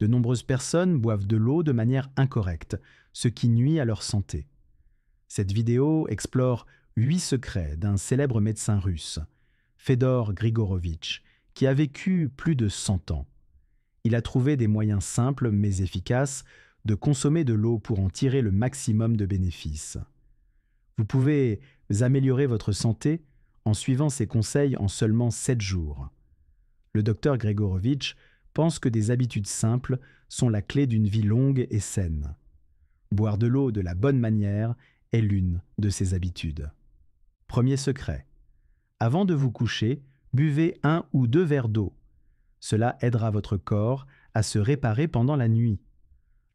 De nombreuses personnes boivent de l'eau de manière incorrecte, ce qui nuit à leur santé. Cette vidéo explore huit secrets d'un célèbre médecin russe, Fedor Grigorovitch, qui a vécu plus de 100 ans. Il a trouvé des moyens simples mais efficaces de consommer de l'eau pour en tirer le maximum de bénéfices. Vous pouvez améliorer votre santé en suivant ses conseils en seulement 7 jours. Le docteur Grigorovitch pense que des habitudes simples sont la clé d'une vie longue et saine. Boire de l'eau de la bonne manière est l'une de ces habitudes. Premier secret. Avant de vous coucher, buvez un ou deux verres d'eau. Cela aidera votre corps à se réparer pendant la nuit.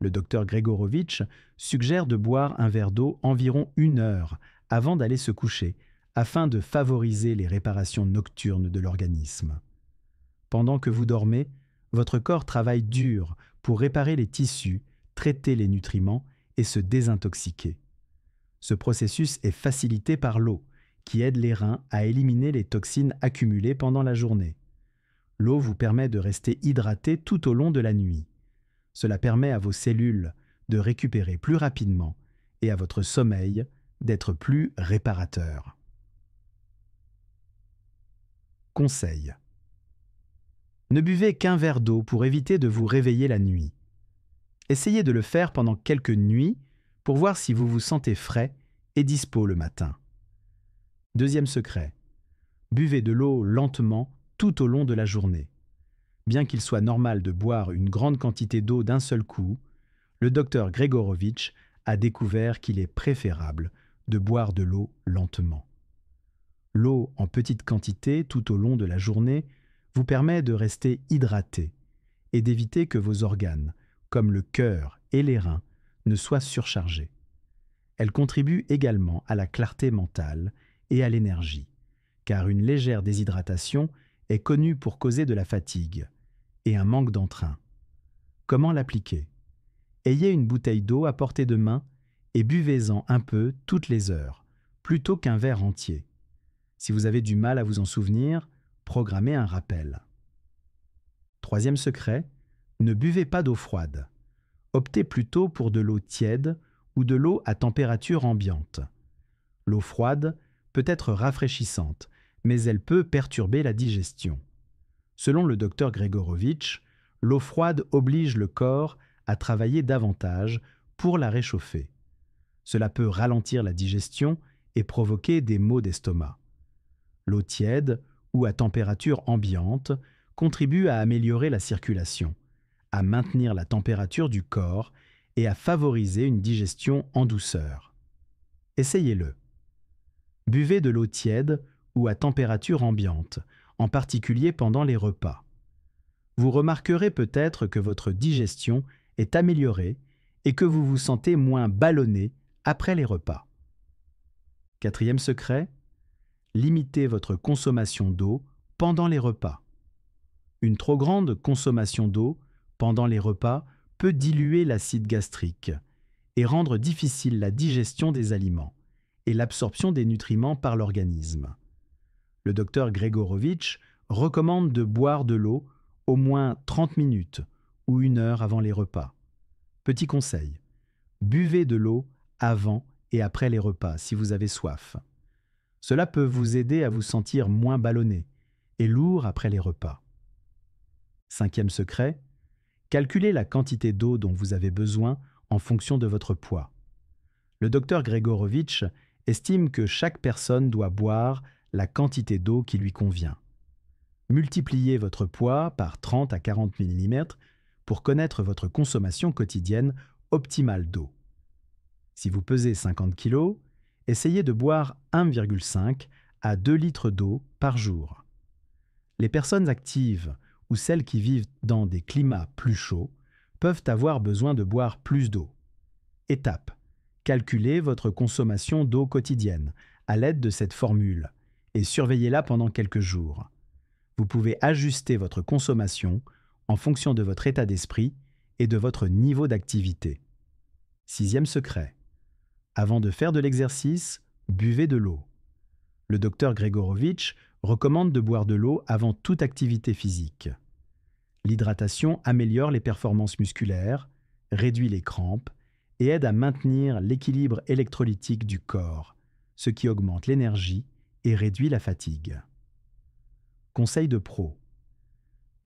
Le docteur Gregorovitch suggère de boire un verre d'eau environ une heure avant d'aller se coucher, afin de favoriser les réparations nocturnes de l'organisme. Pendant que vous dormez, votre corps travaille dur pour réparer les tissus, traiter les nutriments et se désintoxiquer. Ce processus est facilité par l'eau, qui aide les reins à éliminer les toxines accumulées pendant la journée. L'eau vous permet de rester hydraté tout au long de la nuit. Cela permet à vos cellules de récupérer plus rapidement et à votre sommeil d'être plus réparateur. Conseil ne buvez qu'un verre d'eau pour éviter de vous réveiller la nuit. Essayez de le faire pendant quelques nuits pour voir si vous vous sentez frais et dispo le matin. Deuxième secret. Buvez de l'eau lentement tout au long de la journée. Bien qu'il soit normal de boire une grande quantité d'eau d'un seul coup, le docteur Gregorovitch a découvert qu'il est préférable de boire de l'eau lentement. L'eau en petite quantité tout au long de la journée vous permet de rester hydraté et d'éviter que vos organes, comme le cœur et les reins, ne soient surchargés. Elle contribue également à la clarté mentale et à l'énergie, car une légère déshydratation est connue pour causer de la fatigue et un manque d'entrain. Comment l'appliquer Ayez une bouteille d'eau à portée de main et buvez-en un peu toutes les heures, plutôt qu'un verre entier. Si vous avez du mal à vous en souvenir, programmer un rappel. Troisième secret, ne buvez pas d'eau froide. Optez plutôt pour de l'eau tiède ou de l'eau à température ambiante. L'eau froide peut être rafraîchissante, mais elle peut perturber la digestion. Selon le docteur Gregorovitch, l'eau froide oblige le corps à travailler davantage pour la réchauffer. Cela peut ralentir la digestion et provoquer des maux d'estomac. L'eau tiède ou à température ambiante contribue à améliorer la circulation, à maintenir la température du corps et à favoriser une digestion en douceur. Essayez-le. Buvez de l'eau tiède ou à température ambiante, en particulier pendant les repas. Vous remarquerez peut-être que votre digestion est améliorée et que vous vous sentez moins ballonné après les repas. Quatrième secret, limitez votre consommation d'eau pendant les repas. Une trop grande consommation d'eau pendant les repas peut diluer l'acide gastrique et rendre difficile la digestion des aliments et l'absorption des nutriments par l'organisme. Le docteur Gregorovitch recommande de boire de l'eau au moins 30 minutes ou une heure avant les repas. Petit conseil, buvez de l'eau avant et après les repas si vous avez soif. Cela peut vous aider à vous sentir moins ballonné et lourd après les repas. Cinquième secret, calculez la quantité d'eau dont vous avez besoin en fonction de votre poids. Le docteur Gregorovitch estime que chaque personne doit boire la quantité d'eau qui lui convient. Multipliez votre poids par 30 à 40 mm pour connaître votre consommation quotidienne optimale d'eau. Si vous pesez 50 kg, essayez de boire 1,5 à 2 litres d'eau par jour. Les personnes actives ou celles qui vivent dans des climats plus chauds peuvent avoir besoin de boire plus d'eau. Étape. Calculez votre consommation d'eau quotidienne à l'aide de cette formule et surveillez-la pendant quelques jours. Vous pouvez ajuster votre consommation en fonction de votre état d'esprit et de votre niveau d'activité. Sixième secret. Avant de faire de l'exercice, buvez de l'eau. Le docteur Gregorovitch recommande de boire de l'eau avant toute activité physique. L'hydratation améliore les performances musculaires, réduit les crampes et aide à maintenir l'équilibre électrolytique du corps, ce qui augmente l'énergie et réduit la fatigue. Conseil de pro.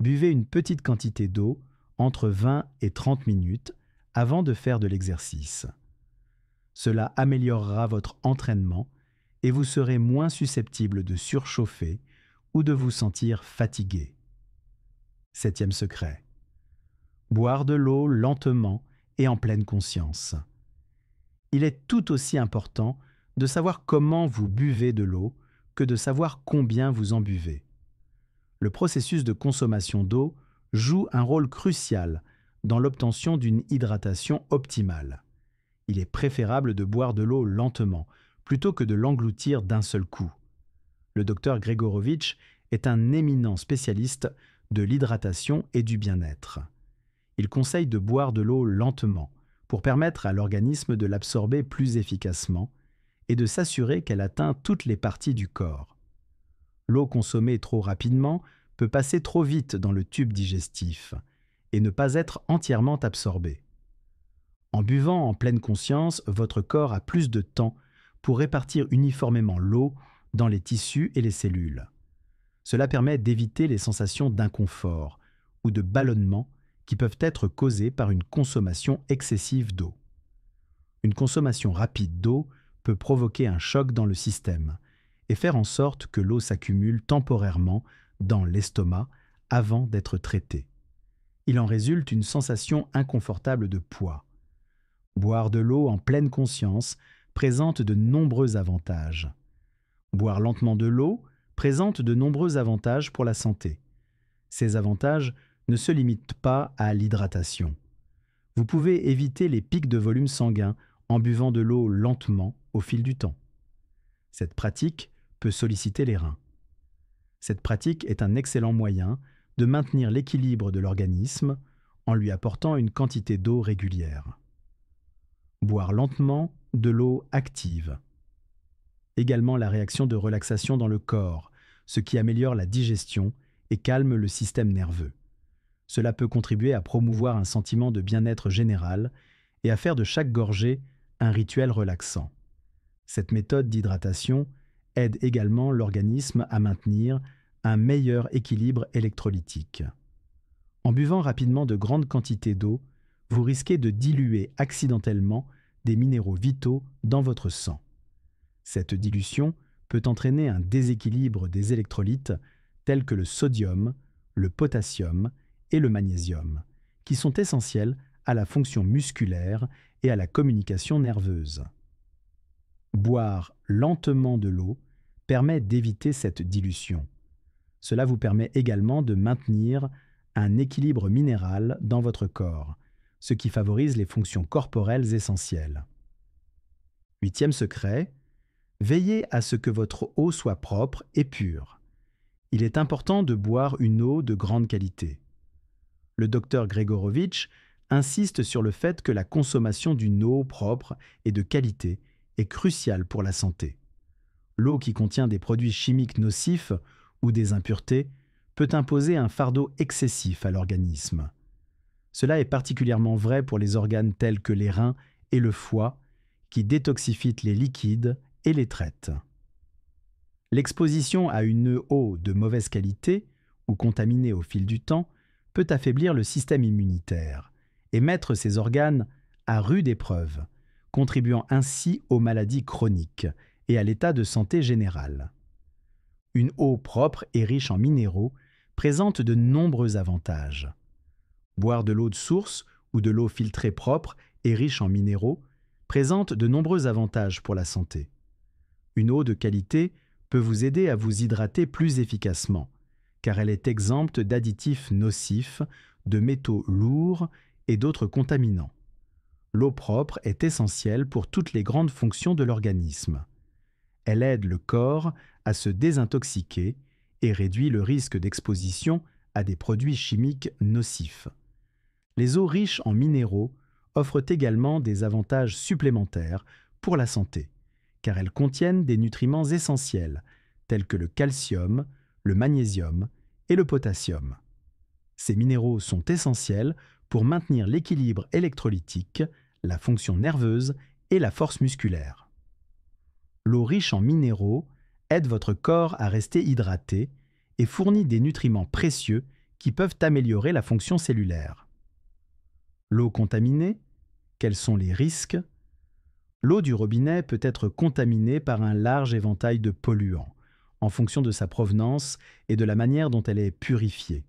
Buvez une petite quantité d'eau entre 20 et 30 minutes avant de faire de l'exercice. Cela améliorera votre entraînement et vous serez moins susceptible de surchauffer ou de vous sentir fatigué. Septième secret. Boire de l'eau lentement et en pleine conscience. Il est tout aussi important de savoir comment vous buvez de l'eau que de savoir combien vous en buvez. Le processus de consommation d'eau joue un rôle crucial dans l'obtention d'une hydratation optimale il est préférable de boire de l'eau lentement, plutôt que de l'engloutir d'un seul coup. Le docteur Gregorovitch est un éminent spécialiste de l'hydratation et du bien-être. Il conseille de boire de l'eau lentement pour permettre à l'organisme de l'absorber plus efficacement et de s'assurer qu'elle atteint toutes les parties du corps. L'eau consommée trop rapidement peut passer trop vite dans le tube digestif et ne pas être entièrement absorbée. En buvant en pleine conscience, votre corps a plus de temps pour répartir uniformément l'eau dans les tissus et les cellules. Cela permet d'éviter les sensations d'inconfort ou de ballonnement qui peuvent être causées par une consommation excessive d'eau. Une consommation rapide d'eau peut provoquer un choc dans le système et faire en sorte que l'eau s'accumule temporairement dans l'estomac avant d'être traitée. Il en résulte une sensation inconfortable de poids, Boire de l'eau en pleine conscience présente de nombreux avantages. Boire lentement de l'eau présente de nombreux avantages pour la santé. Ces avantages ne se limitent pas à l'hydratation. Vous pouvez éviter les pics de volume sanguin en buvant de l'eau lentement au fil du temps. Cette pratique peut solliciter les reins. Cette pratique est un excellent moyen de maintenir l'équilibre de l'organisme en lui apportant une quantité d'eau régulière boire lentement de l'eau active. Également la réaction de relaxation dans le corps, ce qui améliore la digestion et calme le système nerveux. Cela peut contribuer à promouvoir un sentiment de bien-être général et à faire de chaque gorgée un rituel relaxant. Cette méthode d'hydratation aide également l'organisme à maintenir un meilleur équilibre électrolytique. En buvant rapidement de grandes quantités d'eau, vous risquez de diluer accidentellement des minéraux vitaux dans votre sang. Cette dilution peut entraîner un déséquilibre des électrolytes tels que le sodium, le potassium et le magnésium, qui sont essentiels à la fonction musculaire et à la communication nerveuse. Boire lentement de l'eau permet d'éviter cette dilution. Cela vous permet également de maintenir un équilibre minéral dans votre corps, ce qui favorise les fonctions corporelles essentielles. Huitième secret, veillez à ce que votre eau soit propre et pure. Il est important de boire une eau de grande qualité. Le docteur Gregorovitch insiste sur le fait que la consommation d'une eau propre et de qualité est cruciale pour la santé. L'eau qui contient des produits chimiques nocifs ou des impuretés peut imposer un fardeau excessif à l'organisme. Cela est particulièrement vrai pour les organes tels que les reins et le foie, qui détoxifient les liquides et les traitent. L'exposition à une eau de mauvaise qualité ou contaminée au fil du temps peut affaiblir le système immunitaire et mettre ses organes à rude épreuve, contribuant ainsi aux maladies chroniques et à l'état de santé général. Une eau propre et riche en minéraux présente de nombreux avantages, boire de l'eau de source ou de l'eau filtrée propre et riche en minéraux, présente de nombreux avantages pour la santé. Une eau de qualité peut vous aider à vous hydrater plus efficacement, car elle est exempte d'additifs nocifs, de métaux lourds et d'autres contaminants. L'eau propre est essentielle pour toutes les grandes fonctions de l'organisme. Elle aide le corps à se désintoxiquer et réduit le risque d'exposition à des produits chimiques nocifs les eaux riches en minéraux offrent également des avantages supplémentaires pour la santé, car elles contiennent des nutriments essentiels tels que le calcium, le magnésium et le potassium. Ces minéraux sont essentiels pour maintenir l'équilibre électrolytique, la fonction nerveuse et la force musculaire. L'eau riche en minéraux aide votre corps à rester hydraté et fournit des nutriments précieux qui peuvent améliorer la fonction cellulaire l'eau contaminée, quels sont les risques L'eau du robinet peut être contaminée par un large éventail de polluants, en fonction de sa provenance et de la manière dont elle est purifiée.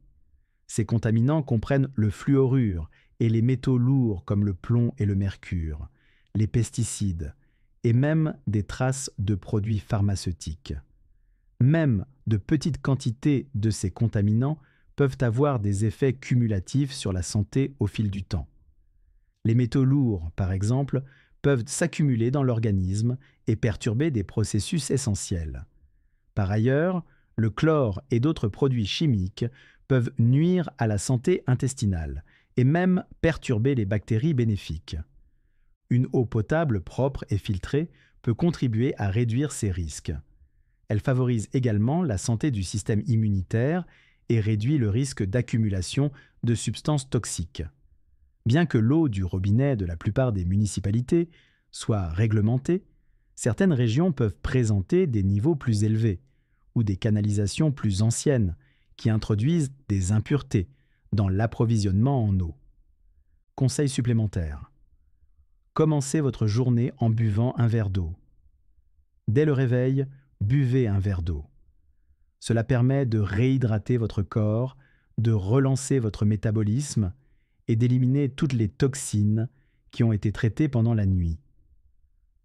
Ces contaminants comprennent le fluorure et les métaux lourds comme le plomb et le mercure, les pesticides, et même des traces de produits pharmaceutiques. Même de petites quantités de ces contaminants peuvent avoir des effets cumulatifs sur la santé au fil du temps. Les métaux lourds, par exemple, peuvent s'accumuler dans l'organisme et perturber des processus essentiels. Par ailleurs, le chlore et d'autres produits chimiques peuvent nuire à la santé intestinale et même perturber les bactéries bénéfiques. Une eau potable propre et filtrée peut contribuer à réduire ces risques. Elle favorise également la santé du système immunitaire et réduit le risque d'accumulation de substances toxiques. Bien que l'eau du robinet de la plupart des municipalités soit réglementée, certaines régions peuvent présenter des niveaux plus élevés ou des canalisations plus anciennes qui introduisent des impuretés dans l'approvisionnement en eau. Conseil supplémentaire. Commencez votre journée en buvant un verre d'eau. Dès le réveil, buvez un verre d'eau. Cela permet de réhydrater votre corps, de relancer votre métabolisme et d'éliminer toutes les toxines qui ont été traitées pendant la nuit.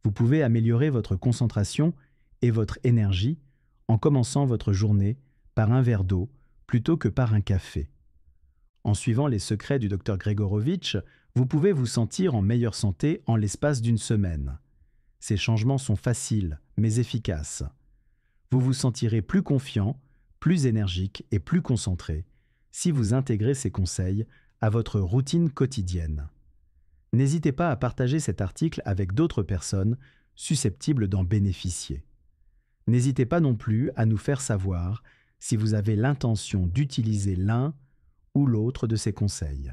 Vous pouvez améliorer votre concentration et votre énergie en commençant votre journée par un verre d'eau plutôt que par un café. En suivant les secrets du Dr Gregorovitch, vous pouvez vous sentir en meilleure santé en l'espace d'une semaine. Ces changements sont faciles, mais efficaces vous vous sentirez plus confiant, plus énergique et plus concentré si vous intégrez ces conseils à votre routine quotidienne. N'hésitez pas à partager cet article avec d'autres personnes susceptibles d'en bénéficier. N'hésitez pas non plus à nous faire savoir si vous avez l'intention d'utiliser l'un ou l'autre de ces conseils.